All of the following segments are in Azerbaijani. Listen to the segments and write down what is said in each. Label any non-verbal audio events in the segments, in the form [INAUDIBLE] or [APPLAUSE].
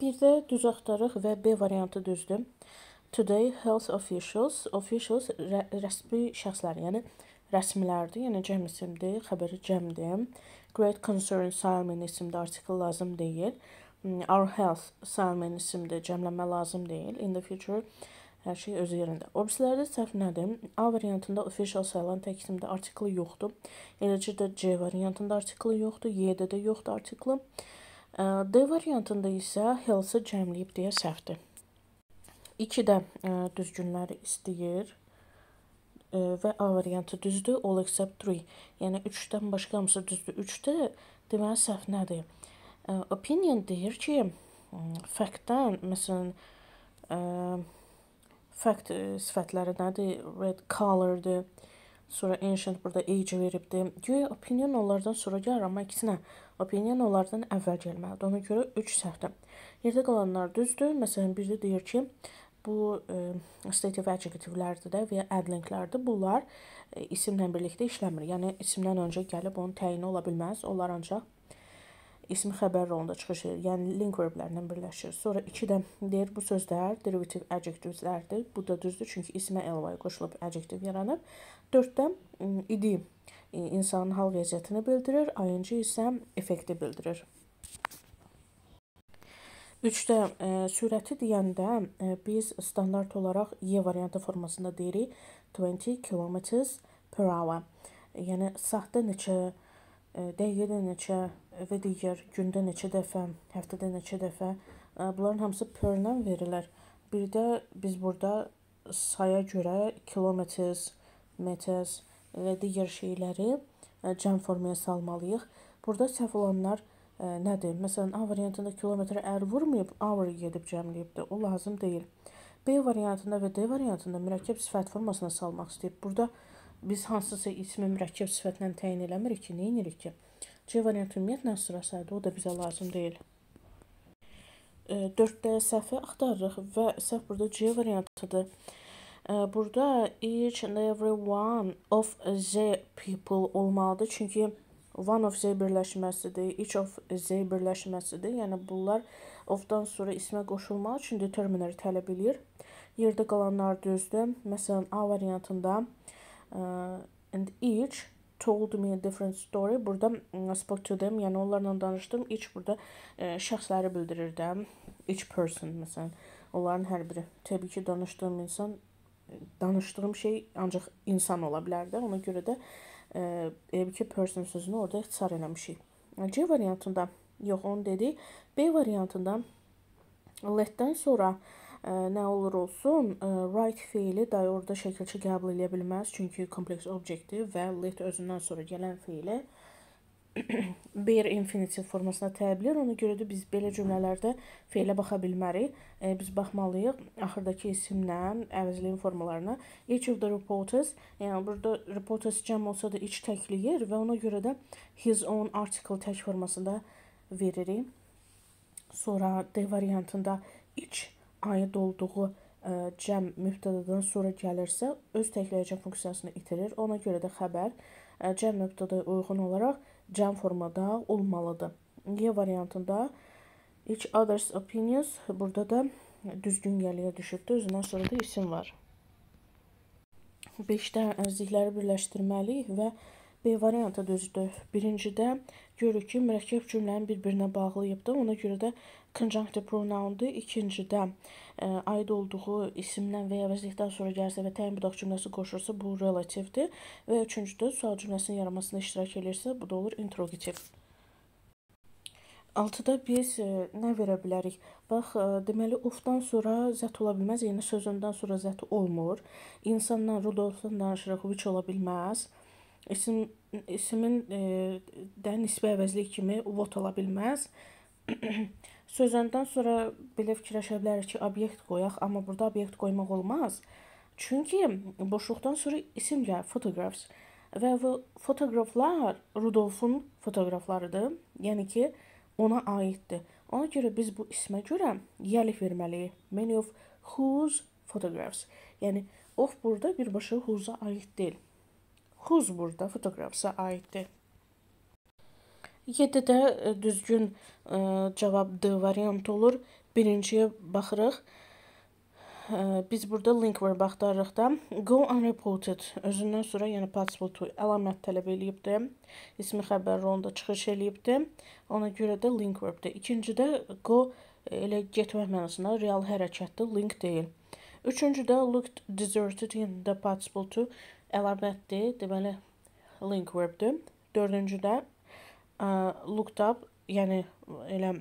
Bir də düz axtarıq və B variantı düzdür. Today health officials, officials rə, rəsmi şəxslər, yəni rəsmilərdir, yəni cəm isimdir, xəbəri cəmdir. Great concern Simon isimli artikel lazım deyil. Hmm, Our health Simon isimli cəmləmə lazım deyil. In the future hər şey öz yerində. O birisilərdə səhv nədir? A variantında official sayılan tək isimdə artiklı yoxdur. Eləcə də C variantında artiklı yoxdur, Y-də də yoxdur artiklı. Э, D variantında isə Hells-ı cəmləyib deyə səhvdir. 2 də düzgünləri istəyir və A variantı düzdür, all except 3. Yəni 3-dən başqa hamısı düzdür. 3-də deməli səhv nədir? Opinion deyir ki, faktdan, məsələn, fakt sifətləri nədir? Red color-dır. Sonra ancient burada age veribdir. Güya opinion onlardan sonra gəlir, amma ikisinə opinion onlardan əvvəl gəlməlidir. Ona görə 3 səhvdir. Yerdə qalanlar düzdür. Məsələn, biri deyir ki, bu e, stative adjectivelərdir də və ya adlinklərdir. Bunlar e, isimlə birlikdə işləmir. Yəni isimdən öncə gəlib onun təyini ola bilməz. Onlar ancaq isim xəbər rolunda çıxış edir. Yəni link verblərlə birləşir. Sonra 2 də deyir bu sözlər derivative adjectivelərdir. Bu da düzdür, çünki ismə ly qoşulub adjective yaranıb. 4-də idi insanın hal vəziyyətini bildirir, ING isə effekti bildirir. 3-də e, sürəti deyəndə e, biz standart olaraq Y variantı formasında deyirik 20 km per hour. Yəni saatda neçə, e, dəqiqədə neçə və digər gündə neçə dəfə, həftədə neçə dəfə e, bunların hamısı per-lə verilir. Bir də biz burada saya görə kilometers, meters, və digər şeyləri e, cəm formaya salmalıyıq. Burada səhv olanlar e, nədir? Məsələn, A variantında kilometrə əl vurmayıb, hour gedib cəmləyibdi. O lazım deyil. B variantında və D variantında mürəkkəb sifət formasına salmaq istəyib. Burada biz hansısa ismi mürəkkəb sifətlə təyin eləmirik ki, nə edirik ki? C variantı ümumiyyətlə sırasıdır, o da bizə lazım deyil. 4-də e, səhvi axtarırıq və səhv burada C variantıdır. Burada each and every one of the people olmalıdır. Çünki one of the birləşməsidir, each of the birləşməsidir. Yəni bunlar ofdan sonra ismə qoşulmaq üçün determineri tələb eləyir. Yerdə qalanlar düzdür. Məsələn, A variantında e, and each told me a different story. Burada mm, spoke to them, yəni onlarla danışdım. Each burada e, şəxsləri bildirir də. Each person məsələn, onların hər biri. Təbii ki, danışdığım insan danışdığım şey ancaq insan ola bilər də. Ona görə də e, elə ki person sözünü orada ixtisar eləmişik. C variantında yox onu dedi. B variantında letdən sonra ə, e, nə olur olsun, ə, e, right feili də orada şəkilçi qəbul edə bilməz, çünki kompleks obyektdir və let özündən sonra gələn feili ə, bare [CLEARS THROAT] infinitiv formasına təbliğ. Ona görə də biz belə cümlələrdə fe'lə baxa bilmərik. E, biz baxmalıyıq axırdakı isimlə əvəzləyin formalarına. Each of the reporters, yəni burada reporters cəm olsa da iç təkliyir və ona görə də his own article tək formasında veririk. Sonra D variantında iç aid olduğu ə, e, cəm mübtədadan sonra gəlirsə, öz təkləyəcək funksiyasını itirir. Ona görə də xəbər ə, e, cəm mübtədaya uyğun olaraq cəm formada olmalıdır. Y variantında each others opinions burada da düzgün gəliyə düşübdür. Özündən sonra da isim var. 5-də ərzlikləri birləşdirməliyik və B varianta düzdür. Birincidə görürük ki, mürəkkəb cümləni bir-birinə bağlayıbdır. Ona görə də Konjunktiv pronoundur. İkincidə ə, e, aid olduğu isimdən və ya vəzifədən sonra gəlsə və təyin budaq cümləsi qoşulsa, bu relativdir. Və üçüncüdə sual cümləsinin yaranmasında iştirak eləyirsə, bu da olur interrogativ. 6-da biz e, nə verə bilərik? Bax, e, deməli ofdan sonra zət ola bilməz, yəni sözündən sonra zət olmur. İnsandan, Rudolfdan danışırıq, which ola bilməz. İsim isimin e, də nisbə əvəzli kimi what ola bilməz. [CLEARS THROAT] Sözəndən sonra belə fikirləşə bilərik ki, obyekt qoyaq, amma burada obyekt qoymaq olmaz. Çünki boşluqdan sonra isimlə photographs və bu fotoqraflar Rudolfun fotoqraflarıdır. Yəni ki, ona aiddir. Ona görə biz bu ismə görə yəlif verməliyik. Many of whose photographs. Yəni of oh, burada birbaşa whose-a aid deyil. Whose burada fotoqrafsa aiddir. 7 də e, düzgün e, cavab D variantı olur. Birinciyə baxırıq. E, biz burada link verb axtarırıqda go unreported özündən sonra yəni possible to əlamət tələb eləyibdi. İsmi xəbər rolunda çıxış eləyibdi. Ona görə də link verbdir. İkincidə go elə getmək mənasında real hərəkətdir, link deyil. Üçüncüdə looked deserted yəni də possible to əlamətdir, deməli link verbdir. Dördüncüdə looked up, yəni elə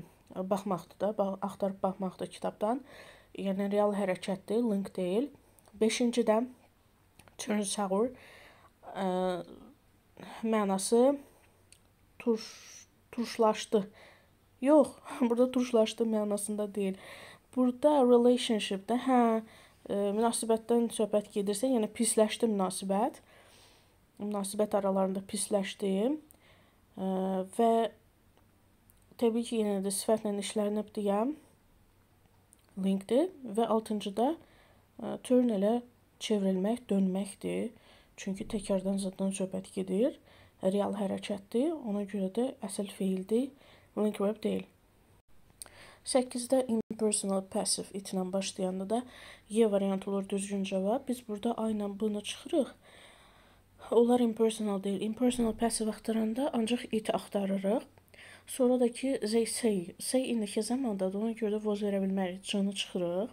baxmaqdır da, bax, axtarıb baxmaqdır kitabdan. Yəni real hərəkətdir, link deyil. 5-cidə turnsağur mənası turş turşlaşdı. Yox, [LAUGHS] burada turşlaşdı mənasında deyil. Burada relationship-də, hə, ə, münasibətdən söhbət gedirsə, yəni pisləşdi münasibət. Münasibət aralarında pisləşdi. Və təbii ki, yenə də sifətlə işlənib deyəm linkdir və altıncıda e, turn elə çevrilmək, dönməkdir. Çünki təkrardan zaddan söhbət gedir. Real hərəkətdir. Ona görə də əsl feildir. Link verb deyil. 8-də impersonal passive itlə başlayanda da Y variantı olur düzgün cavab. Biz burada A ilə B-nı çıxırıq. Onlar impersonal deyil. Impersonal passive axtaranda ancaq iti axtarırıq. Sonra da ki, they say. Say indiki zamandadır. Ona görə də voz verə bilmərik. C-ni çıxırıq.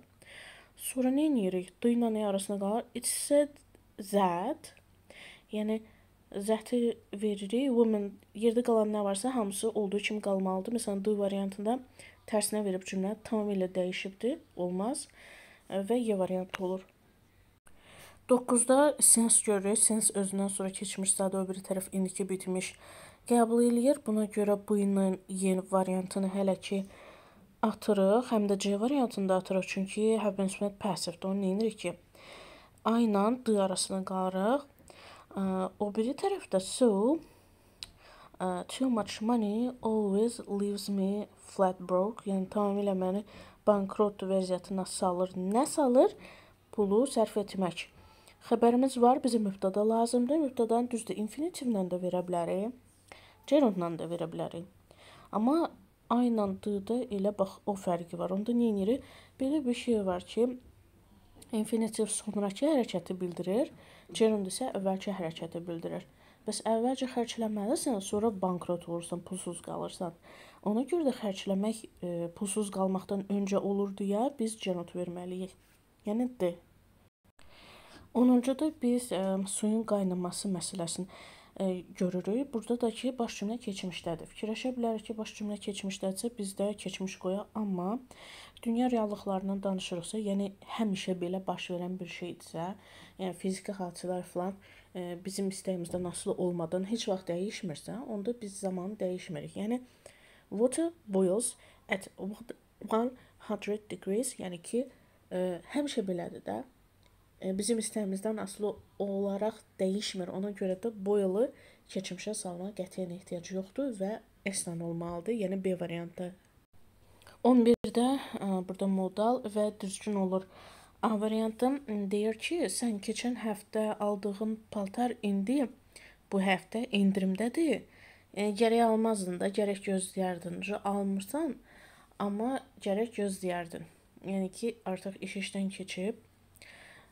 Sonra nə edirik? Do ilə nə arasında qalır? It said that. Yəni zəti veririk. Woman yerdə qalan nə varsa hamısı olduğu kimi qalmalıdır. Məsələn, do variantında tərsinə verib cümlə tamamilə dəyişibdi. Olmaz. Və y variantı olur. 9-da sens görürük. Sens özündən sonra keçmiş zad, o biri tərəf indiki bitmiş qəbul eləyir. Buna görə bu ilin yeni variantını hələ ki atırıq. Həm də C variantını da atırıq. Çünki həbənsiyyət pəsivdir. Onu neyinirik ki? A ilə D arasını qalırıq. O biri tərəfdə so too much money always leaves me flat broke. Yəni tamamilə məni bankrot vəziyyətinə salır. Nə salır? Pulu sərf etmək. Xəbərimiz var, bizə mübtada lazımdır. Mübtadanı düzdür, infinitivlə də verə bilərik. Gerundla da verə bilərik. Amma A ilə D-də elə bax o fərqi var. Onda nə edirik? Belə bir şey var ki, infinitiv sonrakı hərəkəti bildirir, gerund isə əvvəlki hərəkəti bildirir. Bəs əvvəlcə xərcləməlisən, sonra bankrot olursan, pulsuz qalırsan. Ona görə də xərcləmək e, pulsuz qalmaqdan öncə olur deyə biz gerund verməliyik. Yəni D Onuncuda biz ə, e, suyun qaynaması məsələsini ə, e, görürük. Burada da ki, baş cümlə keçmişdədir. Fikirləşə bilərik ki, baş cümlə keçmişdədirsə, biz də keçmiş qoya, amma dünya reallıqlarından danışırıqsa, yəni həmişə belə baş verən bir şeydirsə, yəni fiziki hadisələr filan ə, e, bizim istəyimizdən asılı olmadan heç vaxt dəyişmirsə, onda biz zamanı dəyişmirik. Yəni water boils at 100 degrees, yəni ki, ə, həmişə belədir də bizim istəyimizdən asılı olaraq dəyişmir. Ona görə də bu yılı keçmişə salma qətiyyən ehtiyac yoxdur və esnan olmalıdır, yəni B variantı. 11-də e, burada modal və düzgün olur. A variantı deyir ki, sən keçən həftə aldığın paltar indi bu həftə endirimdədir. E, gərək almazdın da, gərək gözləyərdin. Almırsan, amma gərək gözləyərdin. Yəni ki, artıq iş işdən keçib,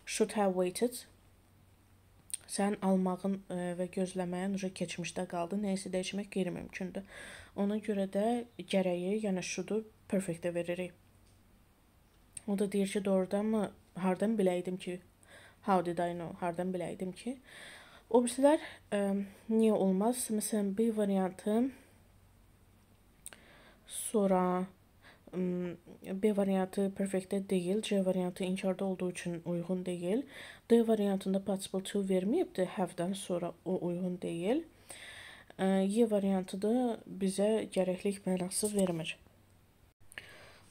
should have waited. Sən almağın e, və gözləməyin uje keçmişdə qaldı. Nə isə dəyişmək qeyri-mümkündür. Ona görə də gərəyi, yəni should-u perfect-ə veririk. O da deyir ki, doğrudanmı hardan biləydim ki? How did I know? Hardan biləydim ki? O birisilər e, niyə olmaz? Məsələn, B variantı sonra B variantı perfektdə deyil, C variantı inkarda olduğu üçün uyğun deyil. D variantında possible to verməyibdir, have-dən sonra o uyğun deyil. Y variantı da bizə gərəklik mənası vermir.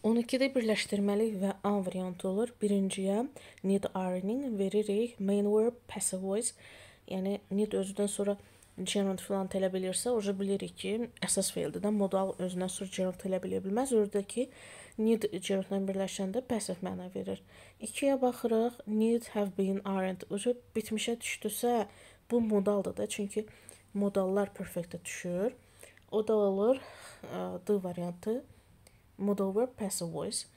12-də birləşdirməli və A variantı olur. Birinciyə need ironing veririk main verb passive voice. Yəni need özündən sonra vermir generant filan elə bilirsə, oca bilirik ki, əsas feldir də modal özünə sur generant elə bilə bilməz. Oradakı need gerundla birləşəndə passiv məna verir. 2-yə baxırıq, need have been aren't. Oca bitmişə düşdüsə, bu modaldır da, çünki modallar perfektə düşür. O da olur D variantı. Modal verb passive voice.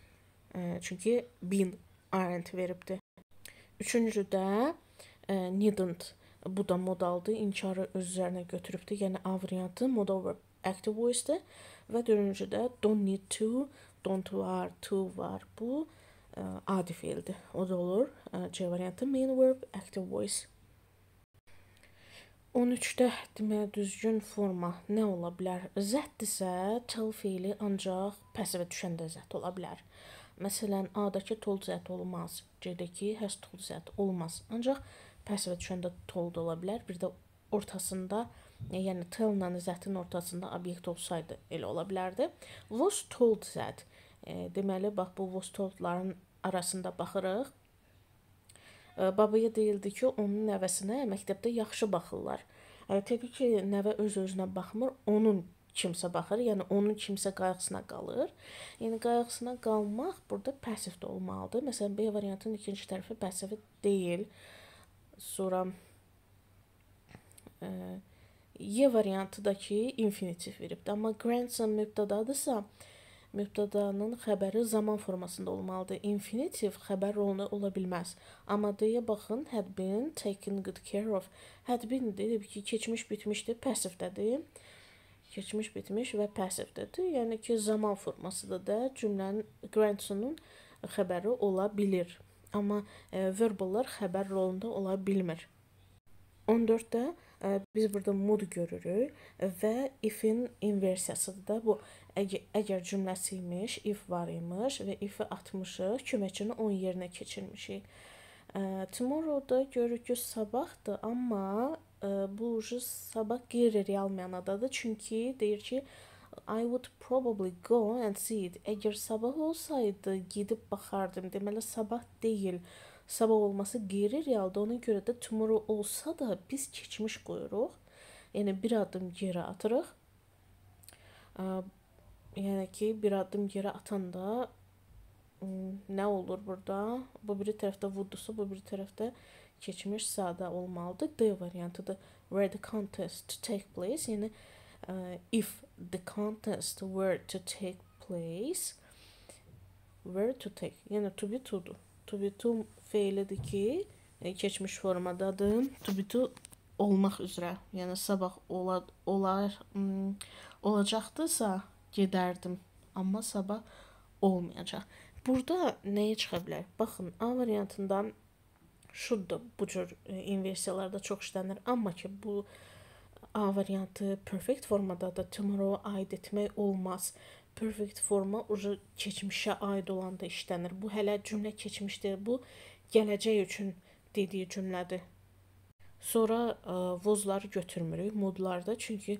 Çünki been aren't veribdi. Üçüncüdə needn't Bu da modaldır. İnkarı öz üzərinə götürübdür. Yəni A variantı modal verb active voice-dir və dördüncüdə don't need to, don't var, to var. Bu ə, e, adi feildir. O da olur ə, e, C variantı main verb active voice. 13-də deməli düzgün forma nə ola bilər? Zəddirsə, tell feili ancaq passivə düşəndə zədd ola bilər. Məsələn, A-dakı told zədd olmaz, C-dəki has told zədd olmaz. Ancaq Pasivə düşəndə tall da ola bilər. Bir də ortasında, e, yəni tell-la zətin ortasında obyekt olsaydı elə ola bilərdi. Was told zət. E, deməli bax bu was told-ların arasında baxırıq. E, babaya deyildi ki, onun nəvəsinə məktəbdə yaxşı baxırlar. E, təbii ki, nəvə öz-özünə baxmır, onun kimsə baxır, yəni onun kimsə qayğısına qalır. Yəni qayğısına qalmaq burada passiv də olmalıdır. Məsələn, B variantının ikinci tərəfi passiv deyil. E, Sonra e, Y e variantı da ki, infinitiv veribdir. Amma grandson mübtədadırsa, mübtədanın xəbəri zaman formasında olmalıdır. Infinitiv xəbər rolunu ola bilməz. Amma deyə baxın, had been taken good care of. Had been deyib ki, keçmiş bitmişdir, passivdədir. Keçmiş bitmiş və passivdədir. Yəni ki, zaman formasıdır da cümlənin grandsonun xəbəri ola bilir amma e, verballar xəbər rolunda ola bilmir. 14-də e, biz burada mood görürük və if-in inversiyasıdır da bu. Əgər cümləsi imiş, if var imiş və if-i atmışıq, köməkçini 10 yerinə keçirmişik. E, tomorrow-da görürük ki, sabahdır, amma bu ucu sabah qeyri-real mənadadır. Çünki deyir ki, I would probably go and see it. Əgər sabah olsaydı, gedib baxardım. Deməli sabah deyil. Sabah olması qeyri-realdır. Ona görə də tomorrow olsa da biz keçmiş qoyuruq. Yəni bir addım geri atırıq. Yəni ki, bir addım geri atanda nə olur burada? Bu biri tərəfdə Woodsa, bu biri tərəfdə keçmiş sadə olmalıdır. D variantı da where the contest to take place, yəni uh, if the contest were to take place were to take yəni to be to-dur. To be to feilidir ki, keçmiş formadadır. To be to olmaq üzrə. Yəni sabah ola olar hmm, olacaqdısa gedərdim, amma sabah olmayacaq. Burada nəyə çıxa bilər? Baxın, A variantında şudur. Bu cür e, inversiyalarda çox işlənir, amma ki bu e, A variantı perfect formada da tomorrow aid etmək olmaz. Perfect forma ucu keçmişə aid olanda işlənir. Bu hələ cümlə keçmişdir. Bu gələcək üçün dediyi cümlədir. Sonra ə, e, vozları götürmürük modlarda, çünki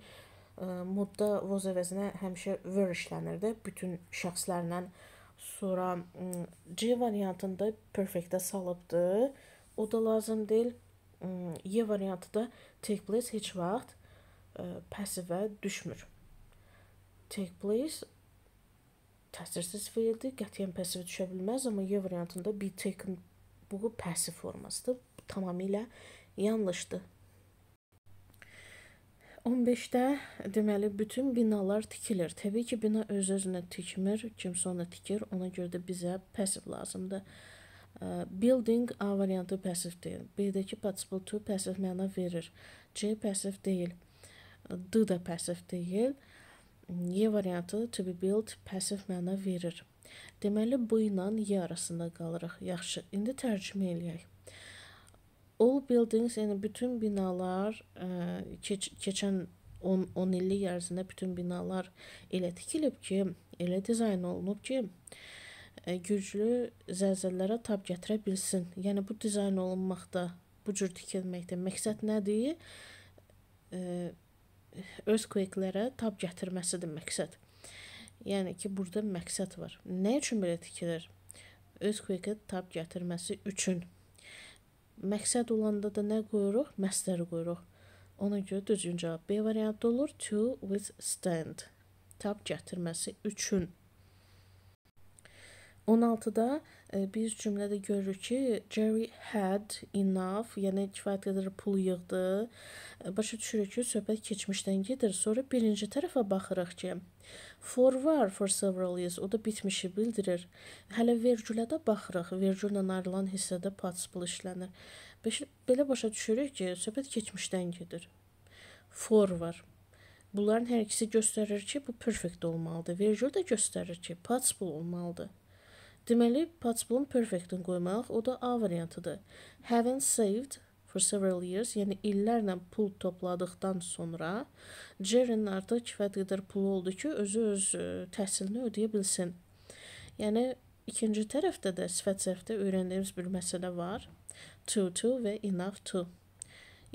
ə, e, modda voz əvəzinə həmişə were işlənirdi bütün şəxslərlə. Sonra ə, C variantında perfectə salıbdı. O da lazım deyil. Y variantı da take place heç vaxt pəsivə düşmür. Take place təsirsiz fiildir, qətiyyən pəsivə düşə bilməz, amma Y variantında be taken bu pəsiv formasıdır. Bu tamamilə yanlışdır. 15-də deməli bütün binalar tikilir. Təbii ki, bina öz-özünə tikmir, kimsə ona tikir. Ona görə də bizə passive lazımdır. Building A variantı passivdir. B-dəki participle to passive məna verir. C passive deyil. D da passiv deyil. Y variantı to be built passiv məna verir. Deməli, bu ilə Y arasında qalırıq. Yaxşı, indi tərcümə eləyək. All buildings, yəni bütün binalar, ə, e, keç keçən 10, 10 illik ərzində bütün binalar elə tikilib ki, elə dizayn olunub ki, ə, e, güclü zəlzələlərə tab gətirə bilsin. Yəni, bu dizayn olunmaqda, bu cür tikilməkdə məqsəd nədir? Ə, e, earthquake-lərə tab gətirməsidir məqsəd. Yəni ki, burada məqsəd var. Nə üçün belə tikilir? Earthquake-ə tab gətirməsi üçün. Məqsəd olanda da nə qoyuruq? Məsdər qoyuruq. Ona görə düzgün cavab B variantı olur. To withstand. Tab gətirməsi üçün. 16-da biz cümlədə görürük ki, Jerry had enough, yəni kifayət qədər pul yığdı. Başa düşürük ki, söhbət keçmişdən gedir. Sonra birinci tərəfə baxırıq ki, for var for several years, o da bitmişi bildirir. Hələ vergülə də baxırıq. Vergüllə ayrılan hissədə participle işlənir. Belə başa düşürük ki, söhbət keçmişdən gedir. For var. Bunların hər ikisi göstərir ki, bu perfect olmalıdır. Vergül də göstərir ki, participle olmalıdır. Deməli, past blue perfect-ın qoymaq, o da A variantıdır. Haven't saved for several years, yəni illərlə pul topladıqdan sonra Jerry-nin artıq kifayət qədər pulu oldu ki, özü öz e, təhsilini ödəyə bilsin. Yəni ikinci tərəfdə də sifət səhvdə öyrəndiyimiz bir məsələ var. To to və enough to.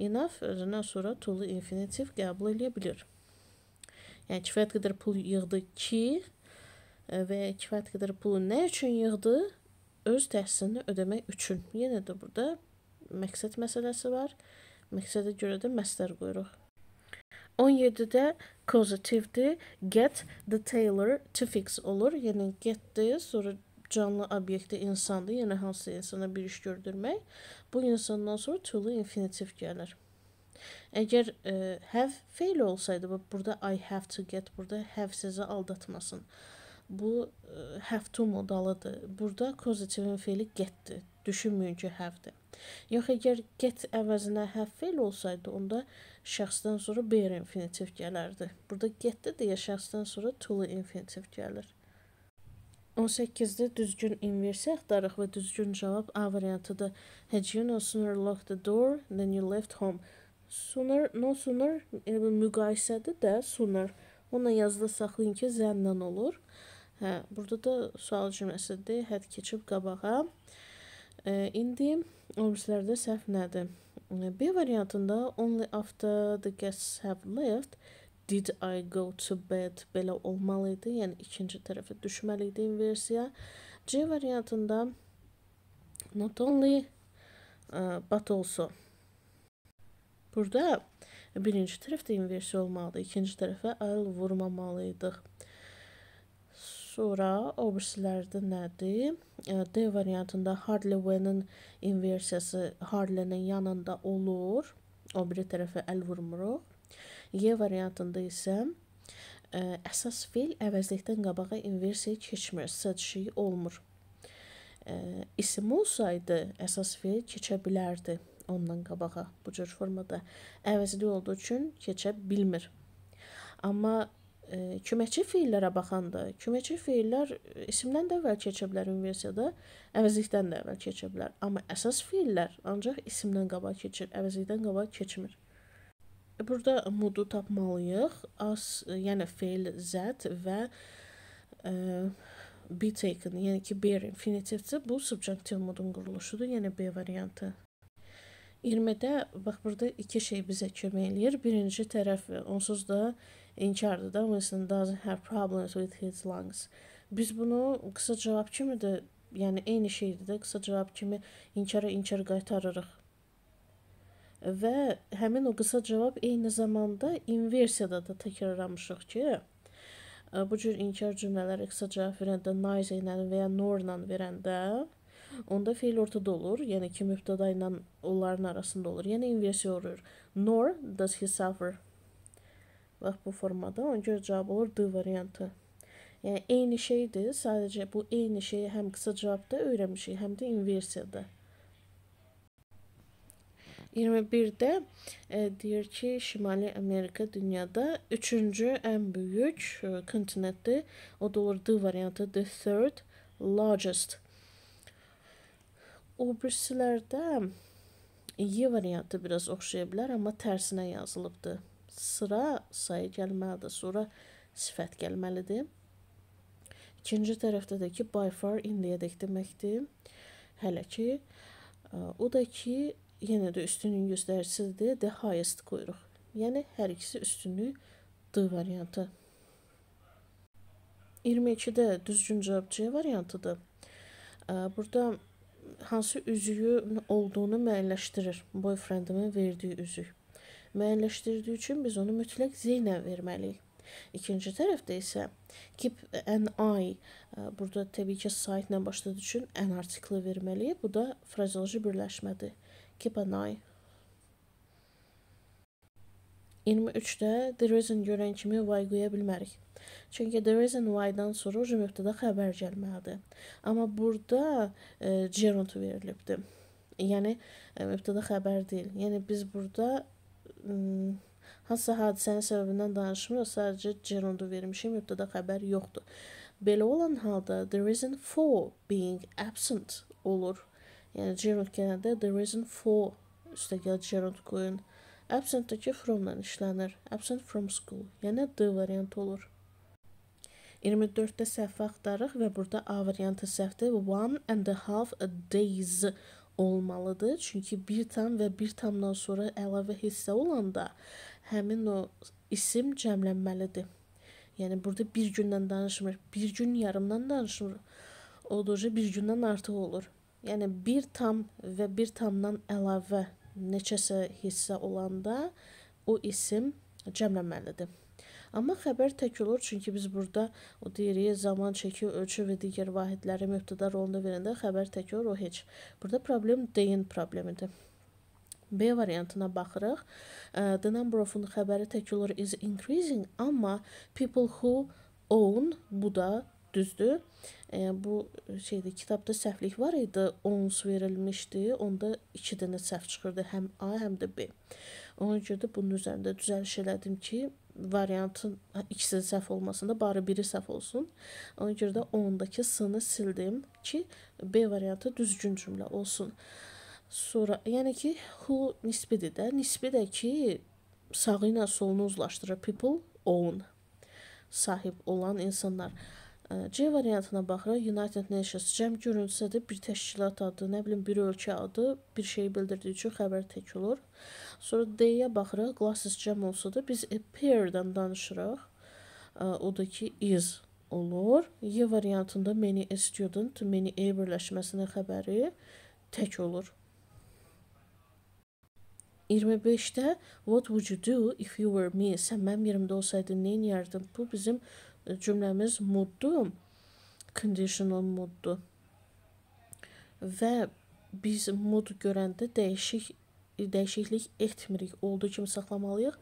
Enough özündən e, sonra to-lu infinitiv qəbul edə bilir. Yəni kifayət qədər pul yığdı ki, və kifayət qədər pulu nə üçün yığdı? Öz təhsilini ödəmək üçün. Yenə də burada məqsəd məsələsi var. Məqsədə görə də məslər qoyuruq. 17-də causative-dir. Get the tailor to fix olur. Yəni get-dir, sonra canlı obyektə insandır, yəni hansısa insana bir iş gördürmək. Bu insandan sonra to-lu infinitiv gəlir. Əgər e, have feil olsaydı, bax burada I have to get, burada have sizi aldatmasın. Bu e, have to modalıdır. Burada kozativin feli getdir. Düşünməyin ki, have-dir. Yox, əgər get əvəzinə have fel olsaydı, onda şəxsdən sonra bere infinitiv gələrdi. Burada getdi deyə şəxsdən sonra to infinitiv gəlir. 18-də düzgün inversi axtarıq və düzgün cavab A variantıdır. Had you no sooner locked the door than you left home. Sooner, no sooner e, müqayisədir də sooner. Ona yazıda saxlayın ki, zənnən olur. Hə, burada da sual cümləsidir. Hədd keçib qabağa. E, indi obrislərdə səhv nədir? B variantında only after the guests have left did I go to bed belə olmalı idi. Yəni ikinci tərəfə düşməli idi inversiya. C variantında not only uh, but also Burada birinci tərəfdə inversiya olmalıdır. İkinci tərəfə al vurmamalıydıq. Sonra o birisilərdə nədir? E, D variantında Hardley-in inversiyası Hardley-nin yanında olur. O biri tərəfə əl vurmuruq. Y variantında isə ə, e, əsas fil əvəzlikdən qabağa inversiya keçmir, sədşiyi olmur. Ə, e, ismi olsaydı əsas fil keçə bilərdi ondan qabağa bu cür formada. Əvəzli olduğu üçün keçə bilmir. Amma köməkçi feillərə baxanda, köməkçi feillər isimdən də əvvəl keçə bilər universitetdə, əvəzlikdən də əvvəl keçə bilər. Amma əsas feillər ancaq isimdən qabaq keçir, əvəzlikdən qabaq keçmir. E, burada mudu tapmalıyıq. As, yəni feil zət və ə, be taken, yəni ki, bear infinitivdir. Bu subjunktiv mudun quruluşudur, yəni B variantı. 20-də bax burada iki şey bizə kömək eləyir. Birinci tərəf onsuz da inkardır da Winston doesn't have problems with his lungs. Biz bunu qısa cavab kimi də, yəni eyni şeydir də, qısa cavab kimi inkara inkar qaytarırıq. Və həmin o qısa cavab eyni zamanda inversiyada da təkrarlamışıq ki, bu cür inkar cümlələri qısa cavab verəndə nice ilə və ya nor ilə verəndə onda feil ortada olur. Yəni ki, mübtəda ilə onların arasında olur. Yəni inversiya olur. Nor does he suffer Bax bu formada ona görə cavab olur D variantı. Yəni eyni şeydir, sadəcə bu eyni şeyi həm qısa cavabda öyrənmişik, həm də inversiyada. 21-də e, deyir ki, Şimali Amerika dünyada 3-cü ən böyük e, kontinentdir. O da olur D variantı, the third largest. O birisilərdə Y variantı biraz oxşaya bilər, amma tərsinə yazılıbdır sıra sayı gəlməlidir, sonra sifət gəlməlidir. İkinci tərəfdə də ki, by far indiyədək deməkdir. Hələ ki, e, o da ki, yenə də üstünün göstəricisidir, the highest qoyuruq. Yəni, hər ikisi üstünlük D variantı. 22-də düzgün cavab C variantıdır. E, burada hansı üzüyü olduğunu müəyyənləşdirir boyfriendimin verdiyi üzük müəyyənləşdirdiyi üçün biz onu mütləq z ilə verməliyik. İkinci tərəfdə isə keep an eye e, burada təbii ki site ilə başladığı üçün an artikli verməliyik. Bu da frazeoloji birləşmədir. Keep an eye 23-də the reason görən kimi why qoya bilmərik. Çünki the reason why-dan sonra mübtədə xəbər gəlməlidir. Amma burada e, gerund verilibdi. Yəni mübtədə e, xəbər deyil. Yəni biz burada hansısa hadisənin səbəbindən danışmır, sadəcə Gerondu vermişəm, mübtəda xəbər yoxdur. Belə olan halda the reason for being absent olur. Yəni Gerund gələndə the reason for üstəgəl Gerund qoyun. Absentdəki fromla işlənir. Absent from school, yəni D variantı olur. 24-də səhv axtarırıq və burada A variantı səhvdir. One and a half days olmalıdır. Çünki bir tam və bir tamdan sonra əlavə hissə olanda həmin o isim cəmlənməlidir. Yəni burada bir gündən danışmır, bir gün yarımdan danışmır. Olduqca bir gündən artıq olur. Yəni bir tam və bir tamdan əlavə neçəsə hissə olanda o isim cəmlənməlidir. Amma xəbər tək olur, çünki biz burada o deyirik, zaman, çəki, ölçü və digər vahidləri mübtəda rolunu verəndə xəbər tək olur, o heç. Burada problem deyin problemidir. B variantına baxırıq. The number of-un xəbəri tək olur is increasing, amma people who own bu da düzdür. E, bu şeydə kitabda səhvlik var idi. Ons verilmişdi. Onda 2 dənə səhv çıxırdı, həm A, həm də B. Ona görə də bunun üzərində düzəliş elədim ki, variantın ikisi səhv olmasında bari biri səhv olsun. Ona görə də ondakı s-ni sildim ki, B variantı düzgün cümlə olsun. Sonra, yəni ki, who nisbidir də. Nisbi də ki, sağı ilə solunu uzlaşdırır. People own. Sahib olan insanlar. C variantına baxırıq. United Nations cəm görünsədir, bir təşkilat adı, nə bilim bir ölkə adı bir şey bildirdiyi üçün xəbər tək olur. Sonra D-yə baxırıq. Glasses cəm olsadır, biz appear-dan danışırıq. O da ki is olur. Y variantında many a student, many a birləşməsinin xəbəri tək olur. 25-də what would you do if you were me? Sən mənim yerimdə olsaydın, nə edərdin? Bu bizim cümləmiz mooddur, conditional mooddur. Və biz mood görəndə dəyişik dəyişiklik etmirik. Olduğu kimi saxlamalıyıq.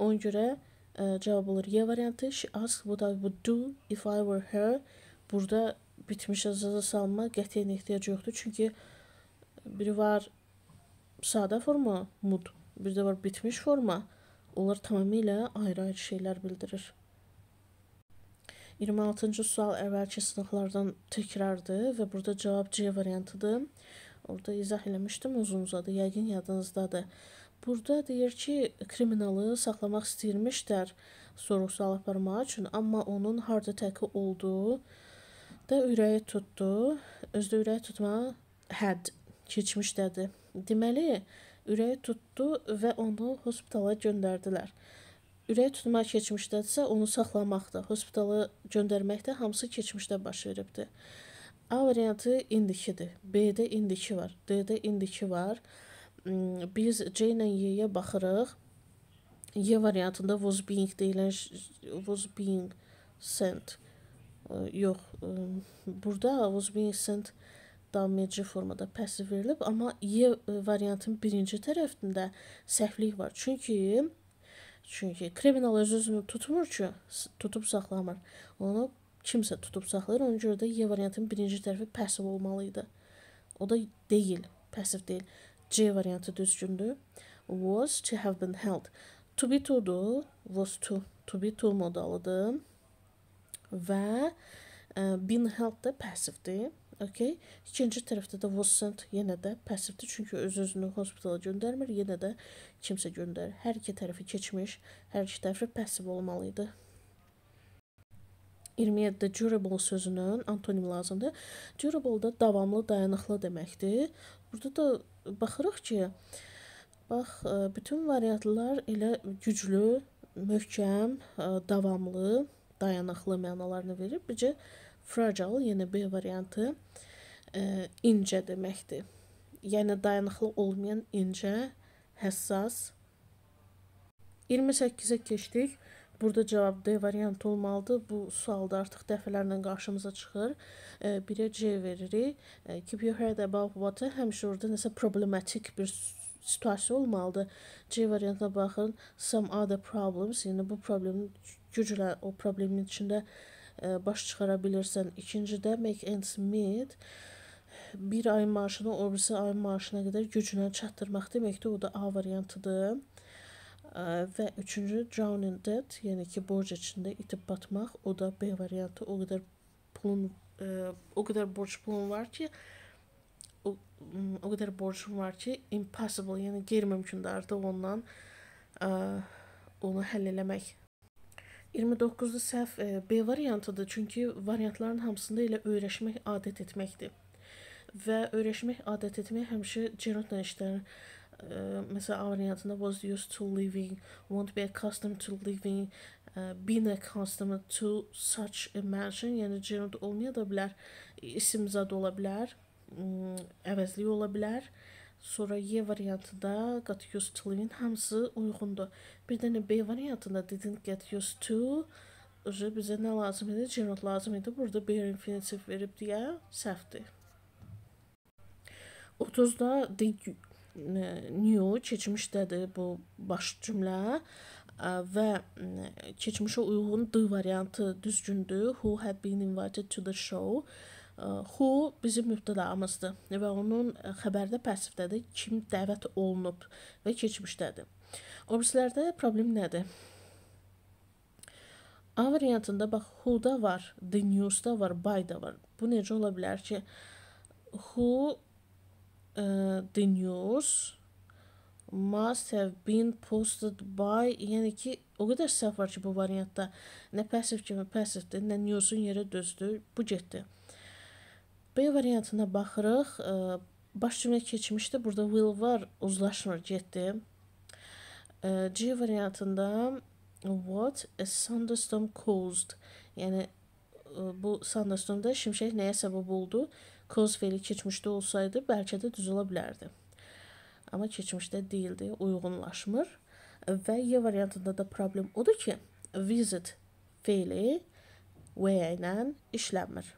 Ona görə ə, e, cavab olur Y variantı. She asked what I would do if I were her. Burada bitmiş əzaza salma qətiyyən ehtiyac yoxdur. Çünki biri var sadə forma mood, bir də var bitmiş forma. Onlar tamamilə ayrı-ayrı şeylər bildirir. 26-cı sual əvvəlki sınaqlardan təkrardır və burada cavab C variantıdır. Orada izah eləmişdim uzun-uzadı, yəqin yadınızdadır. Burada deyir ki, kriminalı saxlamaq istəyirmişlər sorğu-sual aparmaq üçün, amma onun harda təki olduğu da ürəyi tutdu. Özdə ürəyi tutma hədd keçmişdədir. Deməli, ürəyi tutdu və onu hospitala göndərdilər. Ürək tutmaq keçmişdədirsə, onu saxlamaq da, hospitala göndərmək də hamısı keçmişdə baş veribdi. A variantı indikidir. B-də indiki var, D-də indiki var. Hmm, biz C ilə Y-yə baxırıq. Y variantında was being deyilən was being sent. E, yox, e, burada was being sent dameci formada passiv verilib, amma Y variantın birinci tərəfində səhvlik var. Çünki Çünki kriminal öz-özünü tutmur ki, tutub saxlamır. Onu kimsə tutub saxlayır. Ona görə də Y variantının birinci tərəfi pasiv olmalı idi. O da deyil, pasiv deyil. C variantı düzgündür. Was to have been held. To be to-dur. Was to. To be to modalıdır. Və ə, e, been held də pasivdir. Okay. İkinci tərəfdə də was sent yenə də passivdir, çünki öz-özünü hospitala göndərmir, yenə də kimsə göndərir. Hər iki tərəfi keçmiş, hər iki tərəfi passiv olmalı idi. 27-də durable sözünün antonim lazımdır. Durable da davamlı, dayanıqlı deməkdir. Burada da baxırıq ki, bax e, bütün variantlar elə güclü, möhkəm, e, davamlı, dayanıqlı mənalarını verir. Bircə Fragile, yəni B variantı ə, e, incə deməkdir. Yəni dayanıqlı olmayan incə, həssas. 28-ə keçdik. Burada cavab D variantı olmalıdır. Bu sualda artıq dəfələrlə qarşımıza çıxır. E, birə C veririk. E, keep your head above water həmişə orada nəsə problematik bir situasiya olmalıdır. C variantına baxın. Some other problems, yəni bu problemin güclə o problemin içində ə, E, baş çıxara bilirsən. İkincidə make ends meet bir ay maaşını o birisi ay maaşına qədər gücünə çatdırmaq deməkdir. O da A variantıdır. E, və üçüncü drown in debt, yəni ki, borc içində itib batmaq. O da B variantı. O qədər pulun e, o qədər borc pulun var ki, o, o qədər borcun var ki, impossible, yəni qeyri-mümkündür artıq ondan ə, onu həll eləmək. 29-cu səhv e, B variantıdır, çünki variantların hamısında elə öyrəşmək adət etməkdir. Və öyrəşmək adət etmək həmişə Gerard Nəşdərin e, məsəl variantında was used to living, won't be accustomed to living, e, been accustomed to such a mansion, yəni Gerard olmaya da bilər, isim zad ola bilər, mm, əvəzli ola bilər. Ə, Sonra Y variantında got used to-nin hamısı uyğundur. Bir dənə B variantında didn't get used to özü bizə nə lazım idi? Gerund lazım idi. Burada bare infinitive verib deyə səhvdir. 30-da new keçmişdədir bu baş cümlə və keçmişə uyğun d variantı düzgündür. Who had been invited to the show? Who bizim mübtədamızdır və onun e, xəbərdə pəsivdədir, kim dəvət olunub və keçmişdədir. Obrislərdə problem nədir? A variantında bax who-da var, the news-da var, by-da var. Bu necə ola bilər ki, who uh, the news must have been posted by, yəni ki, o qədər səhv var ki, bu variantda nə passive kimi passivdir, nə news-un yerə dözdür, bu getdi. B variantına baxırıq. Baş cümlə keçmişdi. Burada will var, uzlaşmır, getdi. C variantında what a thunderstorm caused. Yəni bu thunderstormda şimşək nəyə səbəb oldu? Cause feli keçmişdə olsaydı bəlkə də düz ola bilərdi. Amma keçmişdə deyildi, uyğunlaşmır. Və Y variantında da problem odur ki, visit feli where ilə işlənmir.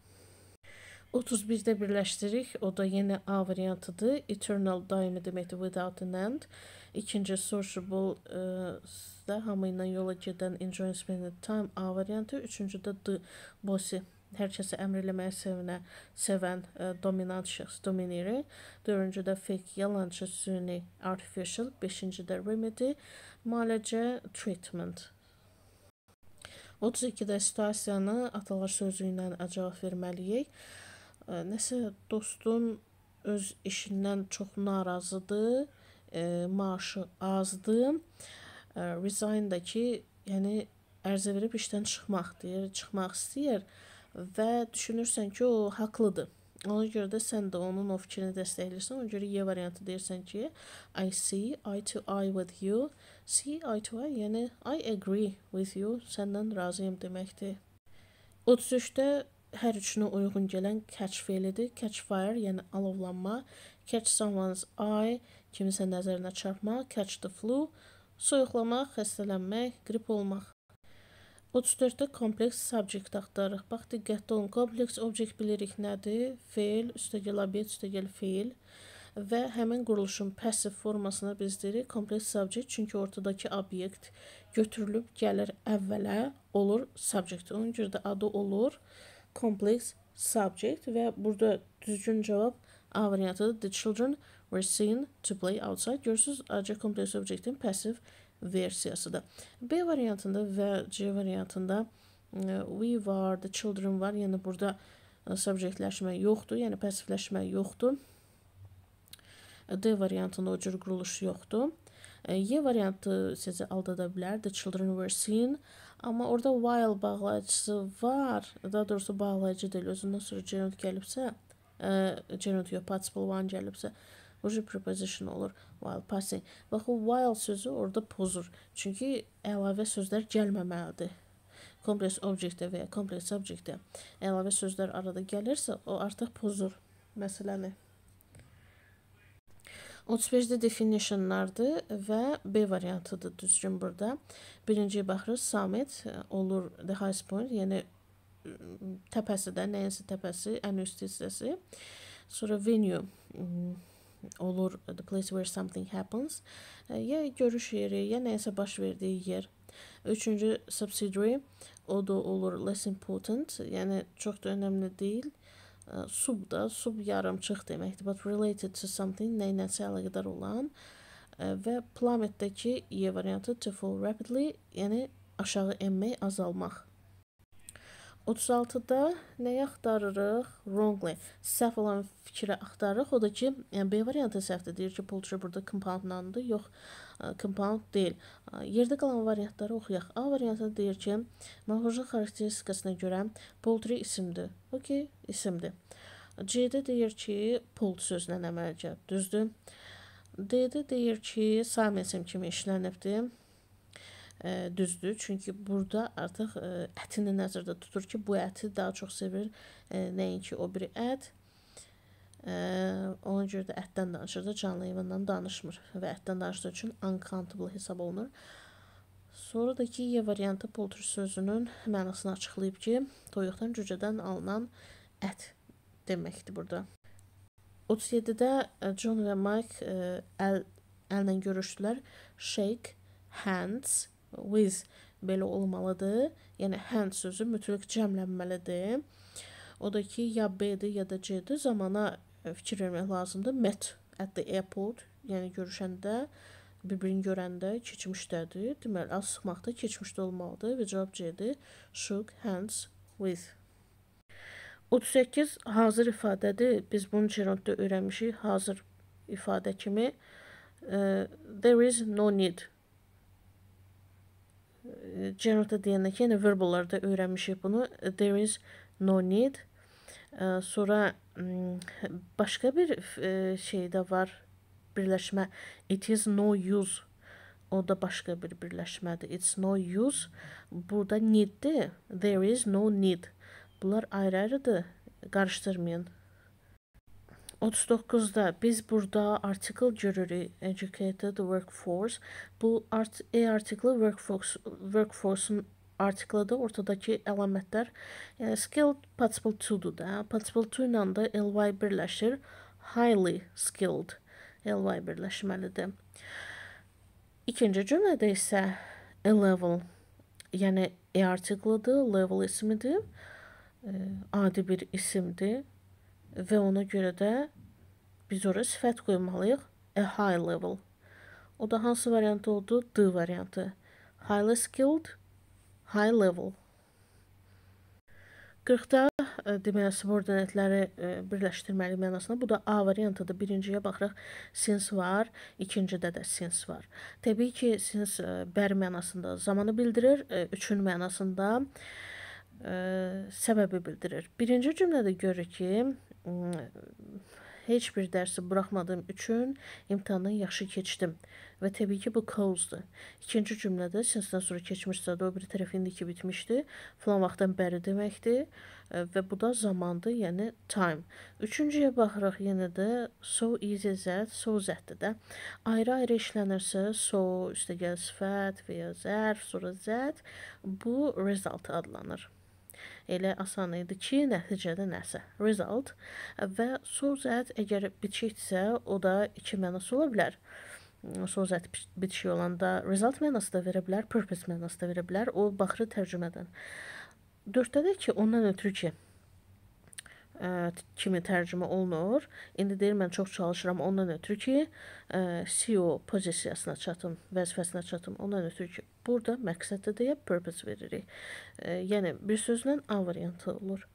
31-də birləşdiririk. O da yenə A variantıdır. Eternal daimi deməkdir without an end. İkinci sociable e, də hamı ilə yola gedən enjoy spending time A variantı. Üçüncü də D bossi hər kəsə əmr eləməyi sevinə, sevən ə, e, dominant şəxs dominiri. Dördüncü də fake, yalançı, süni, artificial. Beşinci də remedy, müalicə, treatment. 32-də situasiyanı atalar sözü ilə cavab verməliyik. Nəsə dostun öz işindən çox narazıdır, maaşı azdır. Resign da ki, yəni ərizə verib işdən çıxmaq deyir, çıxmaq istəyir və düşünürsən ki, o haqlıdır. Ona görə də sən də onun o fikrini dəstəkləyirsən. Ona görə Y variantı deyirsən ki, I see eye to eye with you. See eye to eye, yəni I agree with you. Səndən razıyam deməkdir. 33-də hər üçünə uyğun gələn catch felidir. Catch fire, yəni alovlanma, catch someone's eye, kimisə nəzərinə çarpmaq, catch the flu, soyuqlamaq, xəstələnmək, qrip olmaq. 34-də kompleks subjekt axtarırıq. Bax, diqqətli olun. Kompleks objekt bilirik nədir? Feil, üstəgəl obyekt, üstəgəl feil və həmin quruluşun passiv formasına biz deyirik kompleks subjekt, çünki ortadakı obyekt götürülüb gəlir əvvələ, olur subjekt. Onun görə də adı olur complex subject və burada düzgün cavab A variantıdır. The children were seen to play outside. Görürsünüz, AC complex subjectin passiv versiyasıdır. B variantında və C variantında e, we var, the children var. Yəni burada e, subjectləşmə yoxdur, yəni passivləşmə yoxdur. E, D variantında o cür quruluş yoxdur. Y variantı sizi aldada bilər. The children were seen. Amma orada while bağlayıcısı var. Daha doğrusu bağlayıcı deyil. Özündən sonra gerund gəlibsə, gerund yox, participle one gəlibsə, уже preposition olur while passing. Baxın, while sözü orada pozur. Çünki əlavə sözlər gəlməməlidir. Kompleks objektdə və ya kompleks objektdə əlavə sözlər arada gəlirsə, o artıq pozur məsələni. 35-də definitionlardır və B variantıdır düzgün burada. Birinciyə baxırıq, summit e, olur the highest point, yəni təpəsi də, nəyinsə təpəsi, ən üst hissəsi. Sonra venue olur the place where something happens. E, ya görüş yeri, ya nəyəsə baş verdiyi yer. Üçüncü subsidiary o da olur less important, yəni çox da önəmli deyil sub da, sub yarımçıq deməkdir. But related to something, nəynəsə əlaqədar olan. Və planetdəki E variantı to fall rapidly, yəni aşağı enmək, azalmaq. 36-da nəyi axtarırıq? Wrongly. Səhv olan fikri axtarırıq. O da ki, yəni B variantı səhvdir. Deyir ki, Pulcher burada compound nandı, yox. Yox compound deyil. Yerdə qalan variantları oxuyaq. A variantı deyir ki, morfoloji xarakteristikasına görə poultry isimdir. Okey, isimdir. C-də deyir ki, poult sözlə əmələ gəlib, düzdür. D-də deyir ki, sam isim kimi işlənibdir. Ə, düzdür. Çünki burada artıq ə, ətini nəzərdə tutur ki, bu əti daha çox sevir nəinki o biri ət. Ə, ona görə də ətdən danışır da, canlı heyvandan danışmır və ətdən danışdığı üçün uncountable hesab olunur. Sonra da ki, Y variantı poltr sözünün mənasını açıqlayıb ki, toyuqdan cücədən alınan ət deməkdir burada. 37-də John və Mike ə, e, əl əllə görüşdülər. Shake hands with belə olmalıdır. Yəni hand sözü mütləq cəmlənməlidir. O da ki, ya B-dir, ya da C-dir. Zamana E, fikir vermək lazımdır. Met at the airport, yəni görüşəndə, bir-birini görəndə keçmişdədir. Deməli, az sıxmaqda keçmişdə olmalıdır və cavab C-dir. Shook hands with. 38 hazır ifadədir. Biz bunu Cerondda öyrənmişik. Hazır ifadə kimi uh, there is no need Gerald'a deyəndə ki, yəni verballarda öyrənmişik bunu. There is no need. Sonra başqa bir e, şey də var, birləşmə. It is no use. O da başqa bir birləşmədir. It's no use. Burada need-dir. There is no need. Bunlar ayrı-ayrıdır. Qarışdırmayın. 39-da biz burada article görürük, educated workforce. Bu art, e article workforce workforce-un artiklədə ortadakı əlamətlər, yəni e, skilled participle to-dur da. Participle to ilə də ly birləşir. Highly skilled ly birləşməlidir. İkinci cümlədə isə a level, yəni e artiklıdır, level ismidir, e, adi bir isimdir və ona görə də biz ora sifət qoymalıyıq a high level. O da hansı variantı oldu? D variantı. Highly skilled high level. 40-da e, deməli subordinatları e, birləşdirməli mənasına. Bu da A variantıdır. Birinciyə baxıraq since var, ikincidə də since var. Təbii ki, since bəri mənasında zamanı bildirir, e, üçün mənasında səbəbi bildirir. Birinci cümlədə görürük ki, heç bir dərsi buraxmadığım üçün imtahandan yaxşı keçdim. Və təbii ki, bu cause-dur. İkinci cümlədə sinifdən sonra keçmişsə də o bir tərəf indiki bitmişdi. Falan vaxtdan bəri deməkdir və bu da zamandır, yəni time. Üçüncüyə baxırıq yenə də so easy zət, so zətdir də. Ayrı-ayrı işlənirsə so üstəgəl sifət və ya zərf, sonra zət bu result adlanır elə asan idi ki, nəticədə nəsə. Result və sözət əgər bitişikdirsə, o da iki mənası ola bilər. Sözət bitişik olanda result mənası da verə bilər, purpose mənası da verə bilər. O baxırı tərcümədən. 4-də də ki, ondan ötürü ki, ə, kimi tərcümə olunur. İndi deyir mən çox çalışıram ondan ötürü ki, ə, CEO pozisiyasına çatım, vəzifəsinə çatım. Ondan ötürü ki, burada məqsəddə deyə purpose veririk. E, yəni bir sözlə A variantı olur.